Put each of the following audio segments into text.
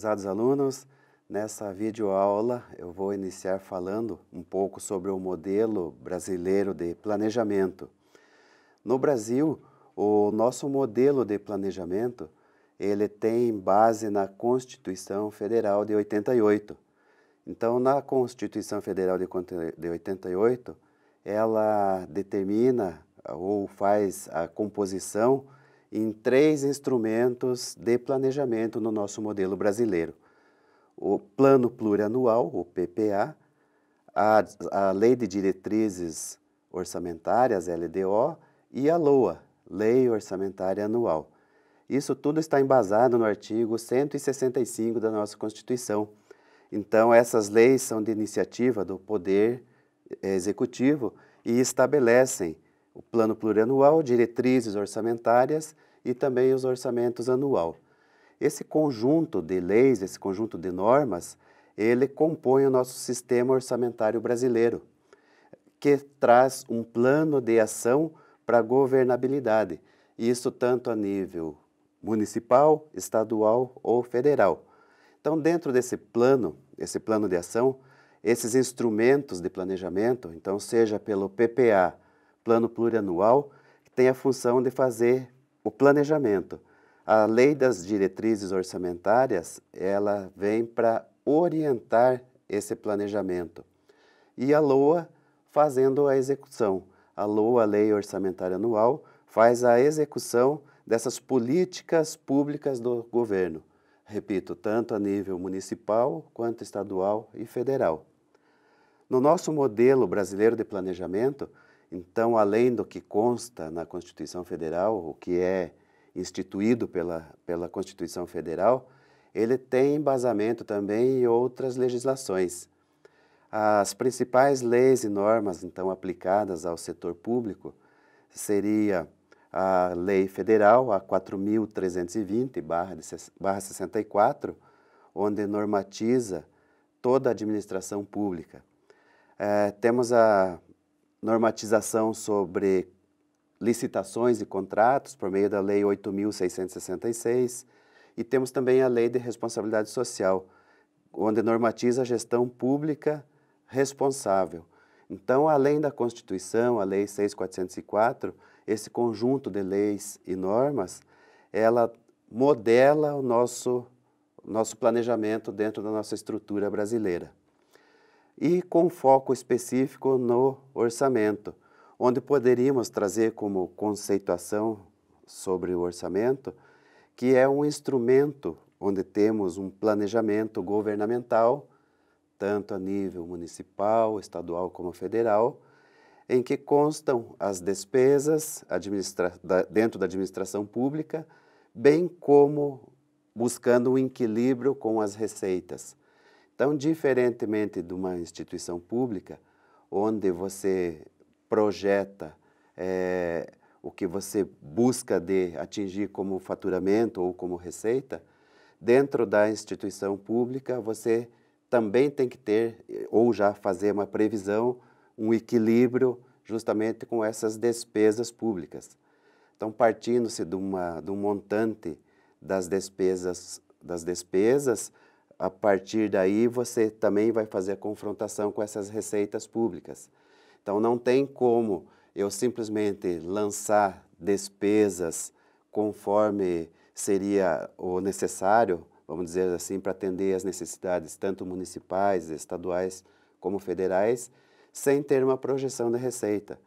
Prezados alunos, nessa videoaula eu vou iniciar falando um pouco sobre o modelo brasileiro de planejamento. No Brasil, o nosso modelo de planejamento, ele tem base na Constituição Federal de 88. Então, na Constituição Federal de 88, ela determina ou faz a composição em três instrumentos de planejamento no nosso modelo brasileiro: o Plano Plurianual, o PPA, a, a Lei de Diretrizes Orçamentárias, LDO, e a LOA, Lei Orçamentária Anual. Isso tudo está embasado no artigo 165 da nossa Constituição. Então, essas leis são de iniciativa do Poder Executivo e estabelecem o plano plurianual, diretrizes orçamentárias e também os orçamentos anual. Esse conjunto de leis, esse conjunto de normas, ele compõe o nosso sistema orçamentário brasileiro, que traz um plano de ação para governabilidade, isso tanto a nível municipal, estadual ou federal. Então, dentro desse plano, esse plano de ação, esses instrumentos de planejamento, então seja pelo PPA, plano plurianual, que tem a função de fazer o planejamento. A lei das diretrizes orçamentárias, ela vem para orientar esse planejamento. E a LOA fazendo a execução. A LOA, a Lei Orçamentária Anual, faz a execução dessas políticas públicas do governo. Repito, tanto a nível municipal, quanto estadual e federal. No nosso modelo brasileiro de planejamento, então, além do que consta na Constituição Federal, o que é instituído pela, pela Constituição Federal, ele tem embasamento também em outras legislações. As principais leis e normas, então, aplicadas ao setor público seria a Lei Federal, a 4.320-64, onde normatiza toda a administração pública. É, temos a normatização sobre licitações e contratos por meio da Lei 8.666 e temos também a Lei de Responsabilidade Social, onde normatiza a gestão pública responsável. Então, além da Constituição, a Lei 6.404, esse conjunto de leis e normas, ela modela o nosso, nosso planejamento dentro da nossa estrutura brasileira e com foco específico no orçamento, onde poderíamos trazer como conceituação sobre o orçamento que é um instrumento onde temos um planejamento governamental, tanto a nível municipal, estadual como federal, em que constam as despesas dentro da administração pública, bem como buscando um equilíbrio com as receitas. Então, diferentemente de uma instituição pública, onde você projeta é, o que você busca de atingir como faturamento ou como receita, dentro da instituição pública você também tem que ter eh, ou já fazer uma previsão, um equilíbrio justamente com essas despesas públicas. Então, partindo-se de, de um montante das despesas, das despesas a partir daí você também vai fazer a confrontação com essas receitas públicas. Então não tem como eu simplesmente lançar despesas conforme seria o necessário, vamos dizer assim, para atender as necessidades tanto municipais, estaduais como federais, sem ter uma projeção de receita.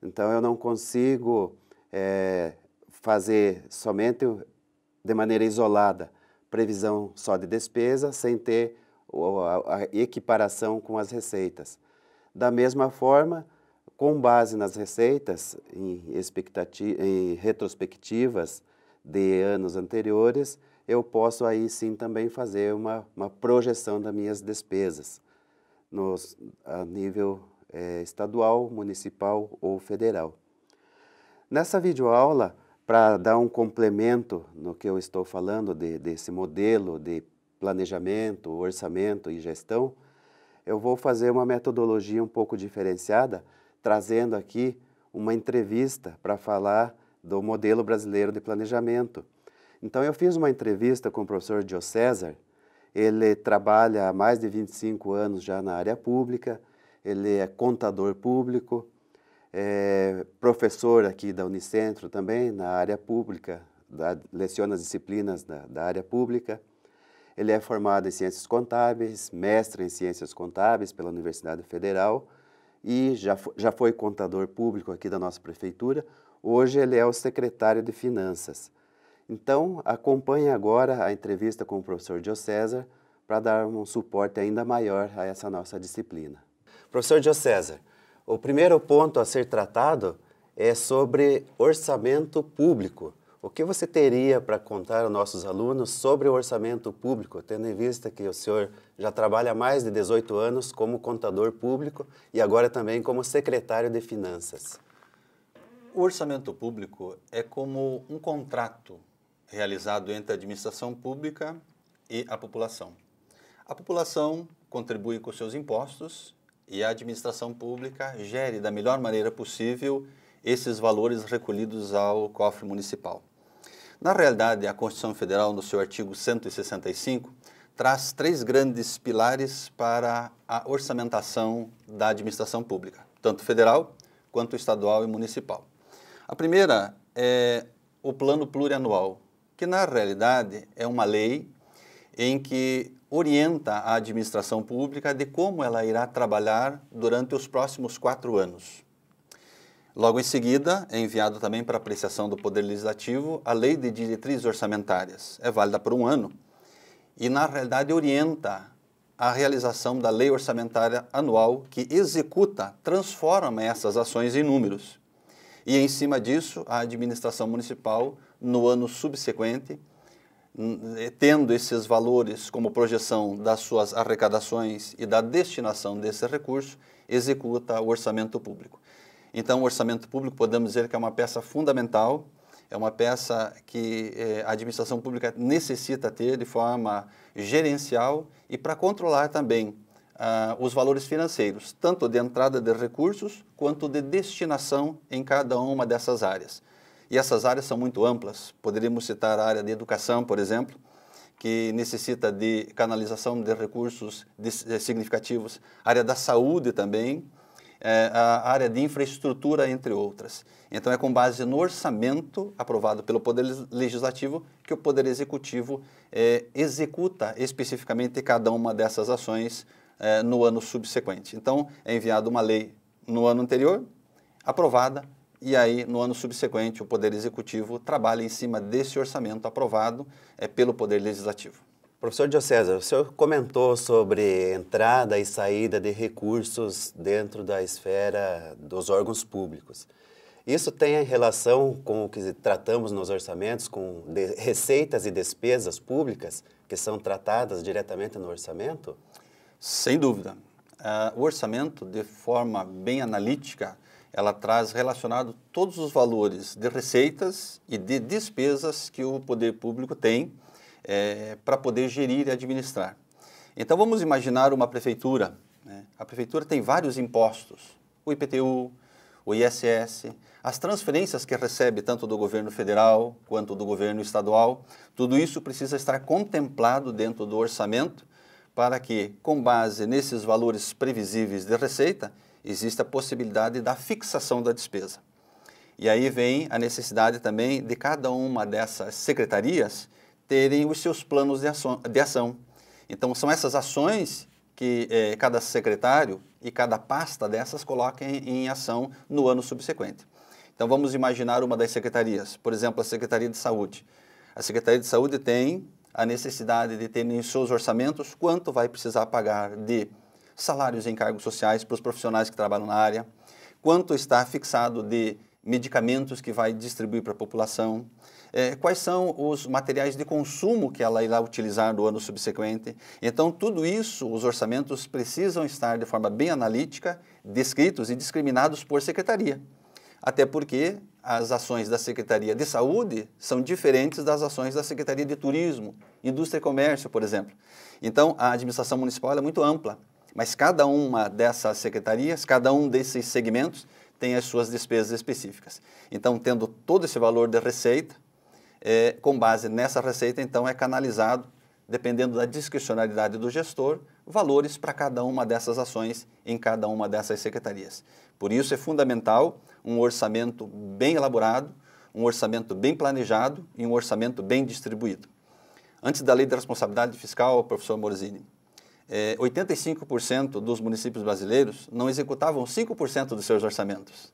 Então eu não consigo é, fazer somente de maneira isolada previsão só de despesa, sem ter a equiparação com as receitas. Da mesma forma, com base nas receitas, em, em retrospectivas de anos anteriores, eu posso aí sim também fazer uma, uma projeção das minhas despesas nos, a nível eh, estadual, municipal ou federal. Nessa videoaula, para dar um complemento no que eu estou falando de, desse modelo de planejamento, orçamento e gestão, eu vou fazer uma metodologia um pouco diferenciada, trazendo aqui uma entrevista para falar do modelo brasileiro de planejamento. Então, eu fiz uma entrevista com o professor Diocesar. César. Ele trabalha há mais de 25 anos já na área pública, ele é contador público, é professor aqui da Unicentro também, na área pública, da, leciona as disciplinas da, da área pública. Ele é formado em Ciências Contábeis, mestre em Ciências Contábeis pela Universidade Federal e já, já foi contador público aqui da nossa prefeitura. Hoje ele é o secretário de Finanças. Então, acompanhe agora a entrevista com o professor Diocésar para dar um suporte ainda maior a essa nossa disciplina. Professor Diocésar, o primeiro ponto a ser tratado é sobre orçamento público. O que você teria para contar aos nossos alunos sobre o orçamento público, tendo em vista que o senhor já trabalha há mais de 18 anos como contador público e agora também como secretário de Finanças? O orçamento público é como um contrato realizado entre a administração pública e a população. A população contribui com seus impostos e a administração pública gere da melhor maneira possível esses valores recolhidos ao cofre municipal. Na realidade, a Constituição Federal, no seu artigo 165, traz três grandes pilares para a orçamentação da administração pública, tanto federal quanto estadual e municipal. A primeira é o plano plurianual, que na realidade é uma lei em que orienta a administração pública de como ela irá trabalhar durante os próximos quatro anos. Logo em seguida, é enviado também para apreciação do Poder Legislativo a Lei de Diretrizes Orçamentárias. É válida por um ano e, na realidade, orienta a realização da Lei Orçamentária Anual que executa, transforma essas ações em números. E, em cima disso, a administração municipal, no ano subsequente, eh, tendo esses valores como projeção das suas arrecadações e da destinação desse recurso, executa o orçamento público. Então, o orçamento público podemos dizer que é uma peça fundamental, é uma peça que eh, a administração pública necessita ter de forma gerencial e para controlar também ah, os valores financeiros, tanto de entrada de recursos quanto de destinação em cada uma dessas áreas. E essas áreas são muito amplas. Poderíamos citar a área de educação, por exemplo, que necessita de canalização de recursos eh, significativos, a área da saúde também, eh, a área de infraestrutura, entre outras. Então, é com base no orçamento aprovado pelo Poder Legislativo que o Poder Executivo é, executa especificamente cada uma dessas ações é, no ano subsequente. Então, é enviada uma lei no ano anterior, aprovada, e aí no ano subsequente o Poder Executivo trabalha em cima desse orçamento aprovado é, pelo Poder Legislativo. Professor Diocésar, o senhor comentou sobre entrada e saída de recursos dentro da esfera dos órgãos públicos. Isso tem relação com o que tratamos nos orçamentos, com receitas e despesas públicas que são tratadas diretamente no orçamento? Sem dúvida. Uh, o orçamento, de forma bem analítica, ela traz relacionado todos os valores de receitas e de despesas que o poder público tem é, eh, para poder gerir e administrar. Então vamos imaginar uma prefeitura. Né? A prefeitura tem vários impostos: o IPTU, o ISS, as transferências que recebe tanto do governo federal quanto do governo estadual. Tudo isso precisa estar contemplado dentro do orçamento para que, com base nesses valores previsíveis de receita, existe a possibilidade da fixação da despesa. E aí vem a necessidade também de cada uma dessas secretarias terem os seus planos de ação. De ação. Então, são essas ações que eh, cada secretário e cada pasta dessas coloca em, em ação no ano subsequente. Então, vamos imaginar uma das secretarias, por exemplo, a Secretaria de Saúde. A Secretaria de Saúde tem a necessidade de ter em seus orçamentos quanto vai precisar pagar de salários e encargos sociais para os profissionais que trabalham na área, quanto está fixado de medicamentos que vai distribuir para a população, é, quais são os materiais de consumo que ela irá utilizar no ano subsequente. Então, tudo isso, os orçamentos precisam estar de forma bem analítica, descritos e discriminados por secretaria. Até porque as ações da Secretaria de Saúde são diferentes das ações da Secretaria de Turismo, Indústria e Comércio, por exemplo. Então, a administração municipal é muito ampla. Mas cada uma dessas secretarias, cada um desses segmentos tem as suas despesas específicas. Então, tendo todo esse valor de receita, é, com base nessa receita, então, é canalizado, dependendo da discricionalidade do gestor, valores para cada uma dessas ações em cada uma dessas secretarias. Por isso, é fundamental um orçamento bem elaborado, um orçamento bem planejado e um orçamento bem distribuído. Antes da lei da responsabilidade fiscal, professor Morzini, é, 85% dos municípios brasileiros não executavam 5% dos seus orçamentos.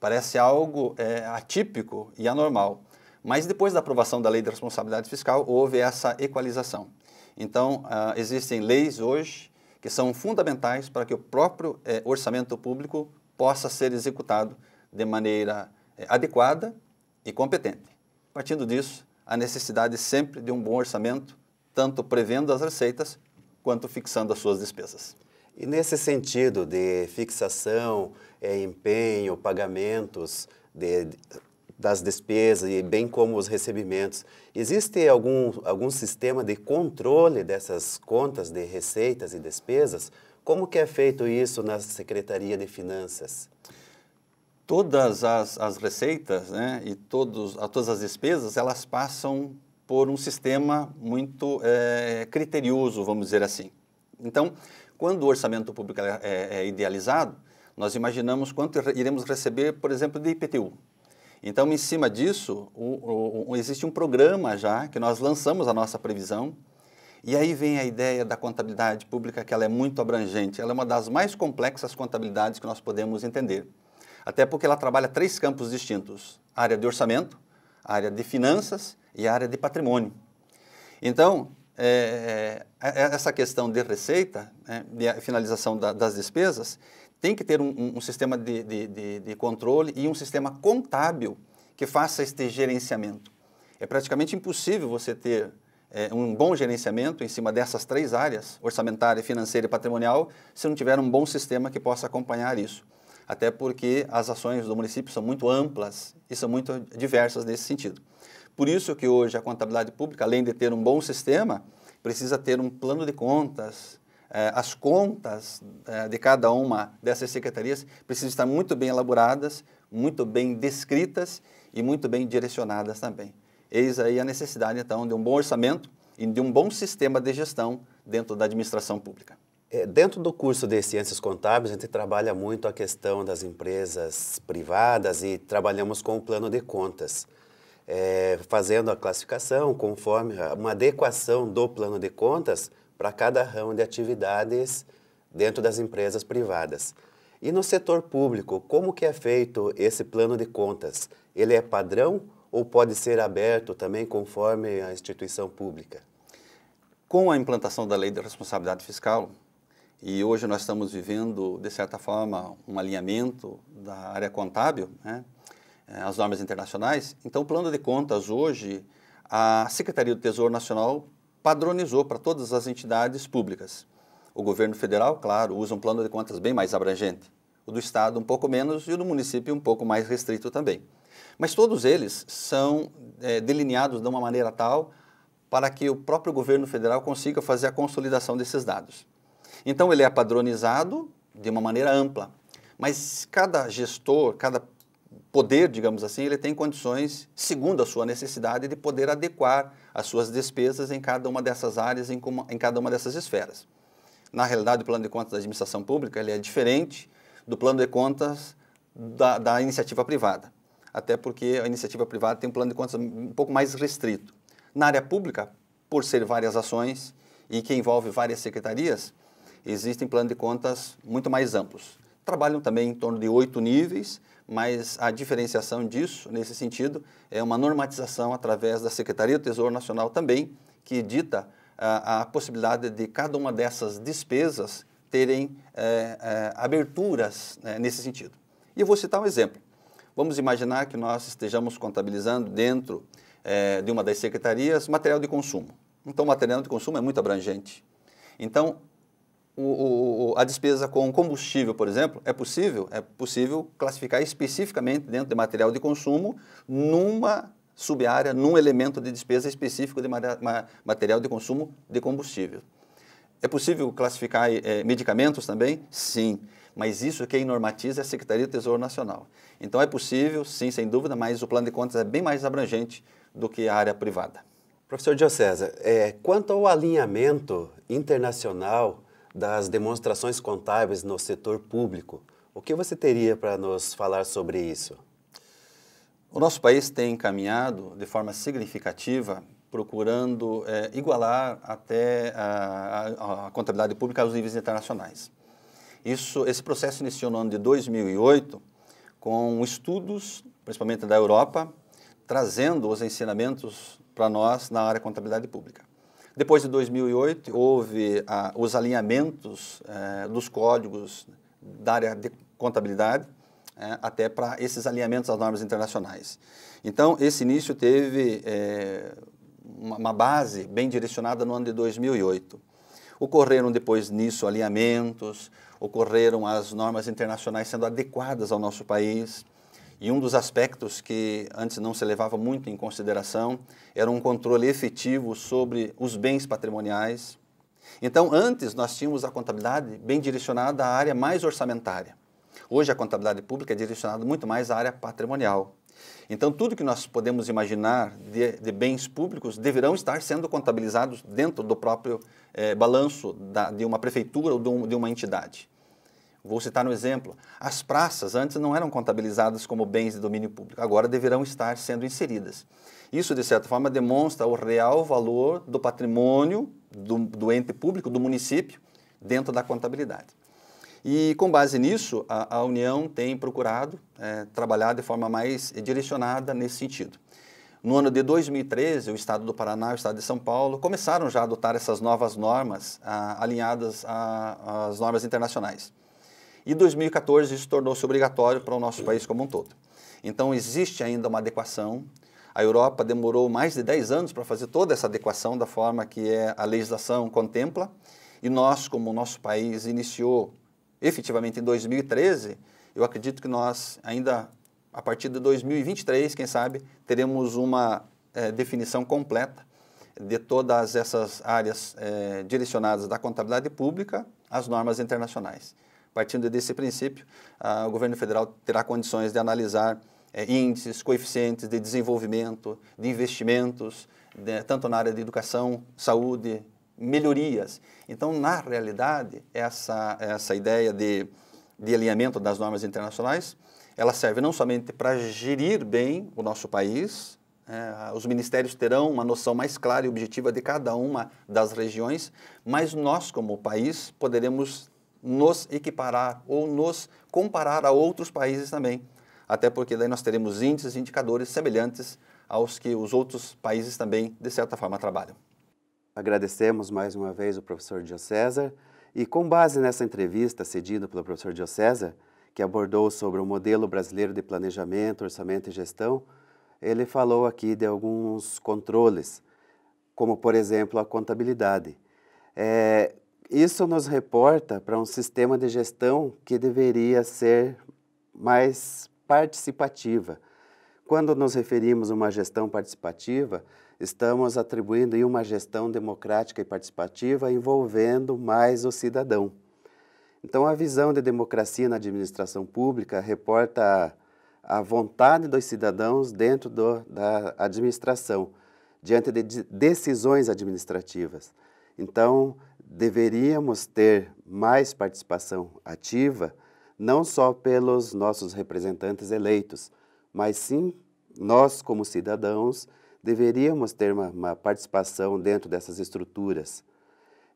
Parece algo é, atípico e anormal. Mas depois da aprovação da Lei de Responsabilidade Fiscal, houve essa equalização. Então, ah, existem leis hoje que são fundamentais para que o próprio é, orçamento público possa ser executado de maneira é, adequada e competente. Partindo disso, a necessidade sempre de um bom orçamento, tanto prevendo as receitas quanto fixando as suas despesas. E nesse sentido de fixação, é, empenho, pagamentos de, das despesas e bem como os recebimentos, existe algum, algum sistema de controle dessas contas de receitas e despesas? Como que é feito isso na Secretaria de Finanças? Todas as, as receitas né, e todos, todas as despesas, elas passam por um sistema muito é, criterioso, vamos dizer assim. Então, quando o orçamento público é, é, é idealizado, nós imaginamos quanto iremos receber, por exemplo, de IPTU. Então, em cima disso, o, o, existe um programa já que nós lançamos a nossa previsão. E aí vem a ideia da contabilidade pública, que ela é muito abrangente. Ela é uma das mais complexas contabilidades que nós podemos entender. Até porque ela trabalha três campos distintos: área de orçamento, área de finanças e a área de patrimônio. Então, é, é, é essa questão de receita, né, de finalização da, das despesas, tem que ter um, um sistema de, de, de, de, controle e um sistema contábil que faça este gerenciamento. É praticamente impossível você ter é, um bom gerenciamento em cima dessas três áreas, orçamentária, financeira e patrimonial, se não tiver um bom sistema que possa acompanhar isso. Até porque as ações do município são muito amplas e são muito diversas nesse sentido. Por isso que hoje a contabilidade pública, além de ter um bom sistema, precisa ter um plano de contas. Eh, as contas eh, de cada uma dessas secretarias precisam estar muito bem elaboradas, muito bem descritas e muito bem direcionadas também. Eis aí a necessidade, então, de um bom orçamento e de um bom sistema de gestão dentro da administração pública. É, dentro do curso de Ciências Contábeis, a gente trabalha muito a questão das empresas privadas e trabalhamos com o plano de contas é, fazendo a classificação conforme uma adequação do plano de contas para cada ramo de atividades dentro das empresas privadas. E no setor público, como que é feito esse plano de contas? Ele é padrão ou pode ser aberto também conforme a instituição pública? Com a implantação da lei da responsabilidade fiscal, e hoje nós estamos vivendo, de certa forma, um alinhamento da área contábil, né? Eh, as normas internacionais. Então, o plano de contas hoje, a Secretaria do Tesouro Nacional padronizou para todas as entidades públicas. O governo federal, claro, usa um plano de contas bem mais abrangente, o do estado um pouco menos e o do município um pouco mais restrito também. Mas todos eles são é, delineados de uma maneira tal para que o próprio governo federal consiga fazer a consolidação desses dados. Então, ele é padronizado de uma maneira ampla, mas cada gestor, cada poder, digamos assim, ele tem condições, segundo a sua necessidade, de poder adequar as suas despesas em cada uma dessas áreas, em, como, em cada uma dessas esferas. Na realidade, o plano de contas da administração pública ele é diferente do plano de contas da, da iniciativa privada, até porque a iniciativa privada tem um plano de contas um pouco mais restrito. Na área pública, por ser várias ações e que envolve várias secretarias, existem planos de contas muito mais amplos. Trabalham também em torno de oito níveis, mas a diferenciação disso, nesse sentido, é uma normatização através da Secretaria do Tesouro Nacional também, que dita a, ah, a possibilidade de cada uma dessas despesas terem eh, eh, aberturas né, nesse sentido. E eu vou citar um exemplo. Vamos imaginar que nós estejamos contabilizando dentro eh, de uma das secretarias material de consumo. Então, material de consumo é muito abrangente. Então, o, o, a despesa com combustível, por exemplo, é possível? É possível classificar especificamente dentro de material de consumo numa subárea, num elemento de despesa específico de material de consumo de combustível. É possível classificar é, medicamentos também? Sim. Mas isso quem normatiza é a Secretaria do Tesouro Nacional. Então é possível, sim, sem dúvida, mas o plano de contas é bem mais abrangente do que a área privada. Professor Diocesa, é, eh, quanto ao alinhamento internacional das demonstrações contábeis no setor público. O que você teria para nos falar sobre isso? O nosso país tem encaminhado de forma significativa procurando é, igualar até a, a, a, contabilidade pública aos níveis internacionais. Isso, esse processo iniciou no ano de 2008 com estudos, principalmente da Europa, trazendo os ensinamentos para nós na área de contabilidade pública. Depois de 2008, houve ah, os alinhamentos eh, dos códigos da área de contabilidade, eh, até para esses alinhamentos às normas internacionais. Então, esse início teve eh, uma, uma base bem direcionada no ano de 2008. Ocorreram depois nisso alinhamentos, ocorreram as normas internacionais sendo adequadas ao nosso país. E um dos aspectos que antes não se levava muito em consideração era um controle efetivo sobre os bens patrimoniais. Então, antes nós tínhamos a contabilidade bem direcionada à área mais orçamentária. Hoje a contabilidade pública é direcionada muito mais à área patrimonial. Então, tudo que nós podemos imaginar de, de bens públicos deverão estar sendo contabilizados dentro do próprio eh, balanço da, de uma prefeitura ou de, um, de uma entidade. Vou citar um exemplo. As praças antes não eram contabilizadas como bens de domínio público, agora deverão estar sendo inseridas. Isso, de certa forma, demonstra o real valor do patrimônio do, do ente público, do município, dentro da contabilidade. E com base nisso, a, a União tem procurado é, trabalhar de forma mais direcionada nesse sentido. No ano de 2013, o Estado do Paraná e o Estado de São Paulo começaram já a adotar essas novas normas ah, alinhadas às normas internacionais e 2014 isso tornou-se obrigatório para o nosso país como um todo. Então existe ainda uma adequação. A Europa demorou mais de 10 anos para fazer toda essa adequação da forma que é a legislação contempla. E nós, como o nosso país iniciou efetivamente em 2013, eu acredito que nós ainda a partir de 2023, quem sabe, teremos uma é, definição completa de todas essas áreas é, direcionadas da contabilidade pública às normas internacionais. Partindo desse princípio, o governo federal terá condições de analisar é, índices, coeficientes de desenvolvimento, de investimentos, de, né, tanto na área de educação, saúde, melhorias. Então, na realidade, essa, essa ideia de, de alinhamento das normas internacionais, ela serve não somente para gerir bem o nosso país, é, os ministérios terão uma noção mais clara e objetiva de cada uma das regiões, mas nós, como país, poderemos nos equiparar ou nos comparar a outros países também, até porque daí nós teremos índices e indicadores semelhantes aos que os outros países também, de certa forma, trabalham. Agradecemos mais uma vez o professor Diocésar e com base nessa entrevista cedida pelo professor Diocésar, que abordou sobre o modelo brasileiro de planejamento, orçamento e gestão, ele falou aqui de alguns controles, como por exemplo a contabilidade. É, isso nos reporta para um sistema de gestão que deveria ser mais participativa. Quando nos referimos a uma gestão participativa, estamos atribuindo uma gestão democrática e participativa envolvendo mais o cidadão. Então, a visão de democracia na administração pública reporta a, vontade dos cidadãos dentro do, da administração, diante de decisões administrativas. Então, deveríamos ter mais participação ativa, não só pelos nossos representantes eleitos, mas sim nós, como cidadãos, deveríamos ter uma, uma participação dentro dessas estruturas,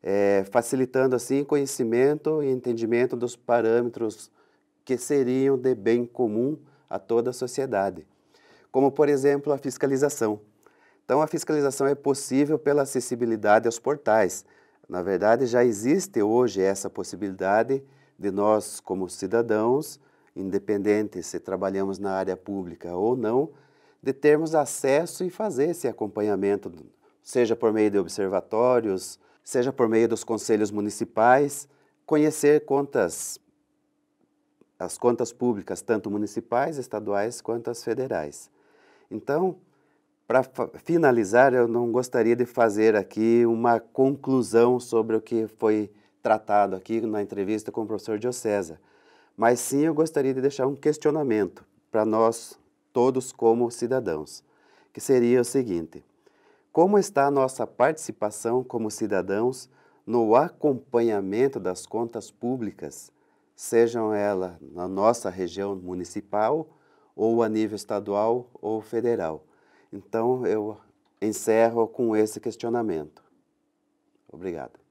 é, facilitando assim conhecimento e entendimento dos parâmetros que seriam de bem comum a toda a sociedade, como, por exemplo, a fiscalização. Então, a fiscalização é possível pela acessibilidade aos portais, na verdade, já existe hoje essa possibilidade de nós, como cidadãos, independente se trabalhamos na área pública ou não, de termos acesso e fazer esse acompanhamento, seja por meio de observatórios, seja por meio dos conselhos municipais, conhecer contas, as contas públicas, tanto municipais, estaduais quanto as federais. Então, para finalizar, eu não gostaria de fazer aqui uma conclusão sobre o que foi tratado aqui na entrevista com o professor Diocesa, mas sim eu gostaria de deixar um questionamento para nós todos como cidadãos, que seria o seguinte: como está a nossa participação como cidadãos no acompanhamento das contas públicas, sejam elas na nossa região municipal ou a nível estadual ou federal? Então eu encerro com esse questionamento. Obrigado.